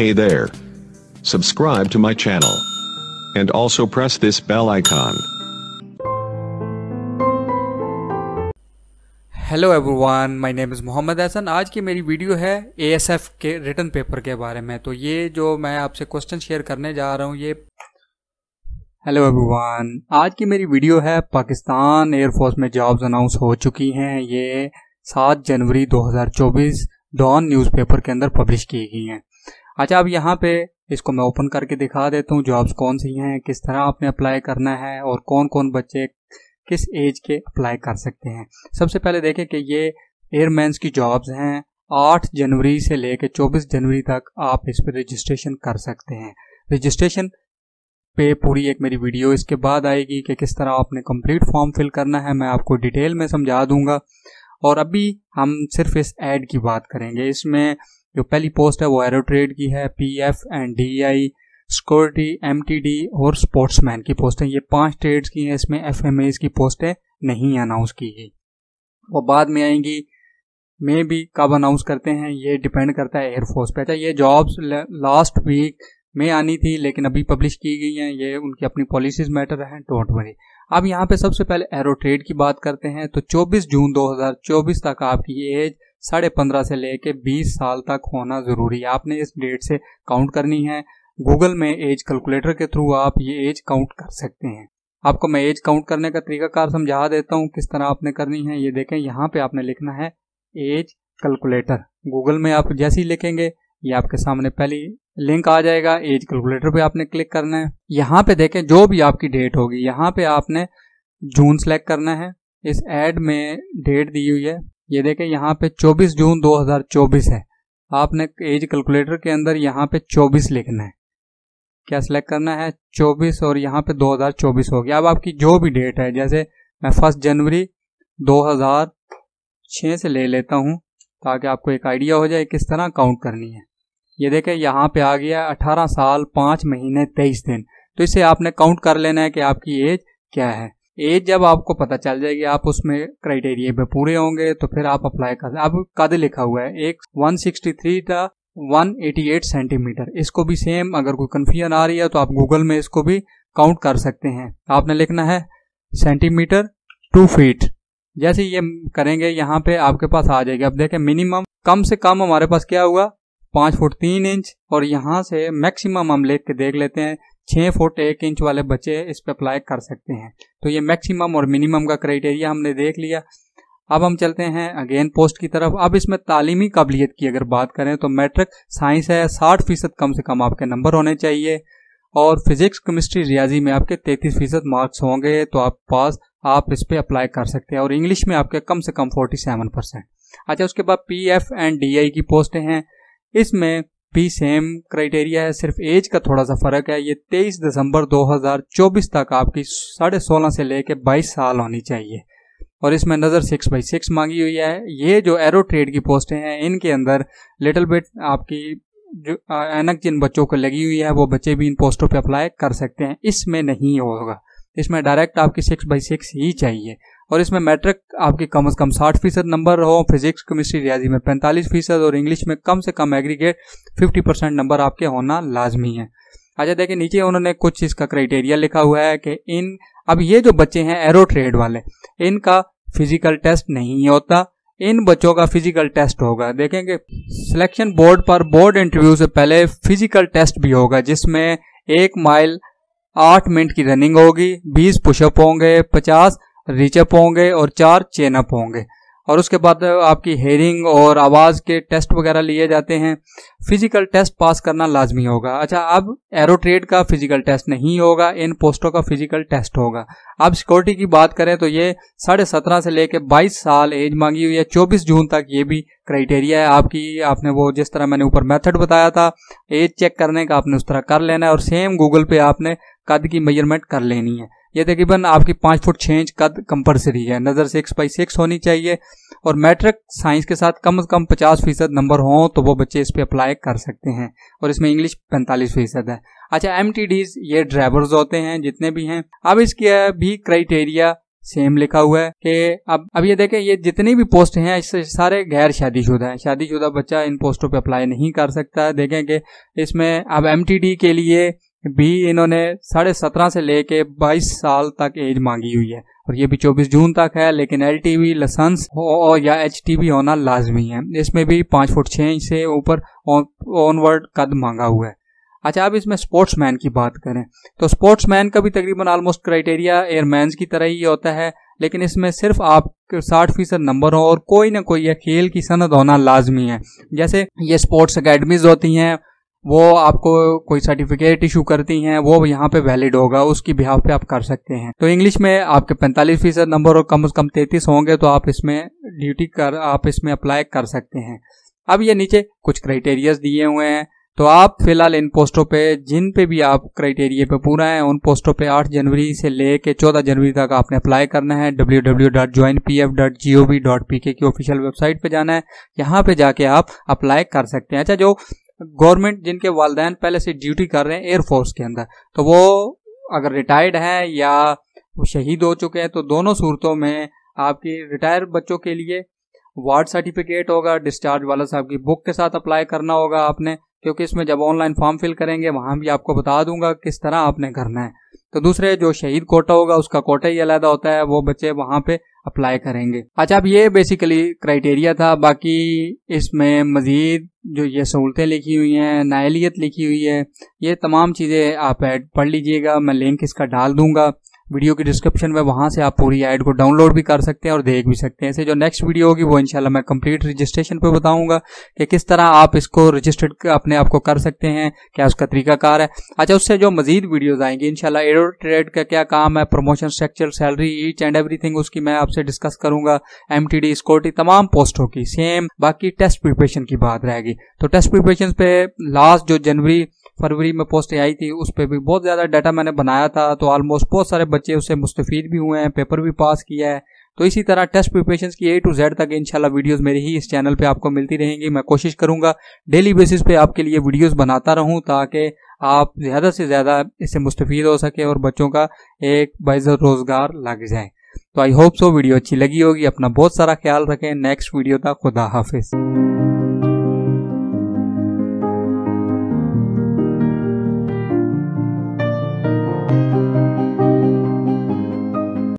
Hey there. Subscribe to my channel. And also press this bell icon. Hello everyone my name is Mohammad Ehsan आज की मेरी video है ASF के return paper के बारे में तो ये जो मैं आपसे क्वेश्चन शेयर करने जा रहा हूँ ये हेलो एवरीवन आज की मेरी वीडियो है पाकिस्तान एयरफोर्स में जॉब्स अनाउंस हो चुकी हैं ये 7 जनवरी 2024 डॉन न्यूज़पेपर के अंदर पब्लिश की गई हैं अच्छा अब यहाँ पे इसको मैं ओपन करके दिखा देता हूँ जॉब्स कौन सी हैं किस तरह आपने अप्लाई करना है और कौन कौन बच्चे किस एज के अप्लाई कर सकते हैं सबसे पहले देखें कि ये एयरमैंस की जॉब्स हैं 8 जनवरी से लेकर 24 जनवरी तक आप इस पर रजिस्ट्रेशन कर सकते हैं रजिस्ट्रेशन पे पूरी एक मेरी वीडियो इसके बाद आएगी कि किस तरह आपने कम्प्लीट फॉर्म फिल करना है मैं आपको डिटेल में समझा दूंगा और अभी हम सिर्फ इस एड की बात करेंगे इसमें जो पहली पोस्ट है वो एरो ट्रेड की है P F and D I security M T D और स्पोर्ट्समैन की पोस्टें ये पांच ट्रेड्स की हैं इसमें एफ एम एज की पोस्टें नहीं अनाउंस की गई वो बाद में आएंगी मे भी कब अनाउंस करते हैं ये डिपेंड करता है एयरफोर्स पे अच्छा ये जॉब्स लास्ट वीक में आनी थी लेकिन अभी पब्लिश की गई हैं ये उनकी अपनी पॉलिसीज मैटर हैं डोंट वरी अब यहाँ पे सबसे पहले एरो ट्रेड की बात करते हैं तो 24 जून 2024 तक आपकी एज साढ़े पंद्रह से लेके बीस साल तक होना ज़रूरी है आपने इस डेट से काउंट करनी है गूगल में एज कैलकुलेटर के थ्रू आप ये एज काउंट कर सकते हैं आपको मैं एज काउंट करने का तरीकाकार समझा देता हूँ किस तरह आपने करनी है ये देखें यहाँ पे आपने लिखना है एज कैलकुलेटर गूगल में आप जैसे ही लिखेंगे ये आपके सामने पहली लिंक आ जाएगा एज कैलकुलेटर पे आपने क्लिक करना है यहाँ पे देखें जो भी आपकी डेट होगी यहाँ पे आपने जून सेलेक्ट करना है इस एड में डेट दी हुई है ये देखें यहाँ पे 24 जून 2024 है आपने एज कैलकुलेटर के अंदर यहाँ पे 24 लिखना है क्या सिलेक्ट करना है 24 और यहाँ पे 2024 हो गया अब आपकी जो भी डेट है जैसे मैं फर्स्ट जनवरी 2006 से ले लेता हूँ ताकि आपको एक आइडिया हो जाए किस तरह काउंट करनी है ये देखें यहाँ पे आ गया अठारह साल पांच महीने तेईस दिन तो इसे आपने काउंट कर लेना है कि आपकी एज क्या है एज जब आपको पता चल जाएगी आप उसमें क्राइटेरिया पे पूरे होंगे तो फिर आप अप्लाई कर अब कद लिखा हुआ है एक 163 था 188 सेंटीमीटर इसको भी सेम अगर कोई कन्फ्यूजन आ रही है तो आप गूगल में इसको भी काउंट कर सकते हैं आपने लिखना है सेंटीमीटर टू फीट जैसे ये करेंगे यहाँ पे आपके पास आ जाएगी अब देखें मिनिमम कम से कम हमारे पास क्या हुआ पांच फुट तीन इंच और यहाँ से मैक्सिमम हम लेख के देख लेते हैं छः फुट एक इंच वाले बच्चे इस पर अप्लाई कर सकते हैं तो ये मैक्सिमम और मिनिमम का क्राइटेरिया हमने देख लिया अब हम चलते हैं अगेन पोस्ट की तरफ अब इसमें तालीमी काबिलियत की अगर बात करें तो मैट्रिक साइंस है साठ फीसद कम से कम आपके नंबर होने चाहिए और फिजिक्स केमिस्ट्री रियाजी में आपके तैतीस फीसद मार्क्स होंगे तो आप पास आप इस पर अप्लाई कर सकते हैं और इंग्लिश में आपके कम से कम फोर्टी सेवन परसेंट अच्छा उसके बाद P F and D I की पोस्टें हैं इसमें भी सेम क्राइटेरिया है सिर्फ एज का थोड़ा सा फ़र्क है ये 23 दिसंबर 2024 तक आपकी साढ़े सोलह से लेके 22 साल होनी चाहिए और इसमें नज़र सिक्स बाई सिक्स मांगी हुई है ये जो एरो ट्रेड की पोस्टें हैं इनके अंदर लिटिल बिट आपकी जो एनक जिन बच्चों को लगी हुई है वो बच्चे भी इन पोस्टों पे अप्लाई कर सकते हैं इसमें नहीं होगा इसमें डायरेक्ट आपकी सिक्स बाई सिक्स ही चाहिए और इसमें मैट्रिक आपके कम अज़ कम साठ फीसद नंबर हो फिजिक्स केमिस्ट्री रियाजी में पैंतालीस फीसद और इंग्लिश में कम से कम एग्रीगेट फिफ्टी परसेंट नंबर आपके होना लाजमी है अच्छा देखिए नीचे उन्होंने कुछ इसका क्राइटेरिया लिखा हुआ है कि इन अब ये जो बच्चे हैं एरो ट्रेड वाले इनका फिजिकल टेस्ट नहीं होता इन बच्चों का फिजिकल टेस्ट होगा देखेंगे सिलेक्शन बोर्ड पर बोर्ड इंटरव्यू से पहले फिजिकल टेस्ट भी होगा जिसमें एक माइल आठ मिनट की रनिंग होगी बीस पुशअप होंगे पचास रिचअप होंगे और चार चेनअप होंगे और उसके बाद आपकी हेयरिंग और आवाज़ के टेस्ट वगैरह लिए जाते हैं फिजिकल टेस्ट पास करना लाजमी होगा अच्छा अब एरोट्रेड का फिजिकल टेस्ट नहीं होगा इन पोस्टों का फिजिकल टेस्ट होगा अब सिक्योरिटी की बात करें तो ये साढ़े सत्रह से लेकर बाईस साल एज मांगी हुई है चौबीस जून तक ये भी क्राइटेरिया है आपकी आपने वो जिस तरह मैंने ऊपर मेथड बताया था एज चेक करने का आपने उस तरह कर लेना है और सेम गूगल पे आपने कद की मेजरमेंट कर लेनी है ये तकरीबन आपकी पाँच फुट छः इंच कद कंपलसरी है नज़र सिक्स बाई सिक्स होनी चाहिए और मैट्रिक साइंस के साथ कम से कम पचास फीसद नंबर हों तो वो बच्चे इस पर अप्लाई कर सकते हैं और इसमें इंग्लिश पैंतालीस फीसद है अच्छा एम ये ड्राइवर्स होते हैं जितने भी हैं अब इसके भी क्राइटेरिया सेम लिखा हुआ है कि अब अब ये देखें ये जितनी भी पोस्ट हैं इससे सारे गैर शादीशुदा हैं शादीशुदा बच्चा इन पोस्टों पे अप्लाई नहीं कर सकता है देखें कि इसमें अब एम के लिए भी इन्होंने साढ़े सत्रह से लेके बाईस साल तक एज मांगी हुई है और ये भी चौबीस जून तक है लेकिन एल टी वी लसेंस हो या एच टी वी होना लाजमी है इसमें भी पांच फुट छः इंच से ऊपर ऑनवर्ड कद मांगा हुआ है अच्छा अब इसमें स्पोर्ट्समैन की बात करें तो स्पोर्ट्समैन का भी तकरीबन ऑलमोस्ट क्राइटेरिया एयरमैन की तरह ही होता है लेकिन इसमें सिर्फ आप साठ फीसद नंबर हो और कोई ना कोई यह खेल की सनद होना लाजमी है जैसे ये स्पोर्ट्स अकेडमीज होती हैं वो आपको कोई सर्टिफिकेट इशू करती हैं वो यहाँ पे वैलिड होगा उसकी बिहाफ पे आप कर सकते हैं तो इंग्लिश में आपके पैंतालीस फीसद नंबर और कम से कम तैतीस होंगे तो आप इसमें ड्यूटी कर आप इसमें अप्लाई कर सकते हैं अब ये नीचे कुछ क्राइटेरियाज दिए हुए हैं तो आप फिलहाल इन पोस्टों पे जिन पे भी आप क्राइटेरिया पे पूरा हैं उन पोस्टों पे 8 जनवरी से लेके 14 जनवरी तक आपने अप्लाई करना है www.joinpf.gov.pk की ऑफिशियल वेबसाइट पे जाना है यहाँ पे जाके आप अप्लाई कर सकते हैं अच्छा जो गवर्नमेंट जिनके वालदेन पहले से ड्यूटी कर रहे हैं एयरफोर्स के अंदर तो वो अगर रिटायर्ड हैं या वो शहीद हो चुके हैं तो दोनों सूरतों में आपकी रिटायर बच्चों के लिए वार्ड सर्टिफिकेट होगा डिस्चार्ज वाला साहब की बुक के साथ अप्लाई करना होगा आपने क्योंकि इसमें जब ऑनलाइन फॉर्म फिल करेंगे वहाँ भी आपको बता दूंगा किस तरह आपने करना है तो दूसरे जो शहीद कोटा होगा उसका कोटा ही अलहदा होता है वो बच्चे वहाँ पर अप्लाई करेंगे अच्छा अब ये बेसिकली क्राइटेरिया था बाकी इसमें मज़ीद जो ये सहूलतें लिखी हुई हैं नायलियत लिखी हुई है ये तमाम चीज़ें आप ऐड पढ़ लीजिएगा मैं लिंक इसका डाल दूंगा वीडियो की डिस्क्रिप्शन में वहां से आप पूरी ऐड को डाउनलोड भी कर सकते हैं और देख भी सकते हैं ऐसे जो नेक्स्ट वीडियो होगी वो इंशाल्लाह मैं कंप्लीट रजिस्ट्रेशन पे बताऊंगा कि किस तरह आप इसको रजिस्टर्ड अपने आप को कर सकते हैं क्या उसका तरीकाकार है अच्छा उससे जो मजीद वीडियोज़ आएंगी इनशाला एडो ट्रेड का क्या काम है promotion structure salary each and thing उसकी मैं आपसे डिस्कस करूंगा एम टी तमाम पोस्टों की सेम बाकी टेस्ट प्रिपरेशन की बात रहेगी तो टेस्ट प्रिपरेशन पे लास्ट जो जनवरी फरवरी में पोस्ट आई थी उस पर भी बहुत ज़्यादा डाटा मैंने बनाया था तो ऑलमोस्ट बहुत सारे बच्चे उससे मुस्तफ़ भी हुए हैं पेपर भी पास किया है तो इसी तरह टेस्ट प्रिपरेशन की ए टू जेड तक इंशाल्लाह वीडियोस मेरी ही इस चैनल पे आपको मिलती रहेंगी मैं कोशिश करूंगा डेली बेसिस पे आपके लिए वीडियोस बनाता रहूं ताकि आप ज़्यादा से ज़्यादा इससे मुस्तफ़ हो सके और बच्चों का एक बाइजत रोज़गार लग जाए तो आई होप सो वीडियो अच्छी लगी होगी अपना बहुत सारा ख्याल रखें नेक्स्ट वीडियो तक खुदा हाफिज़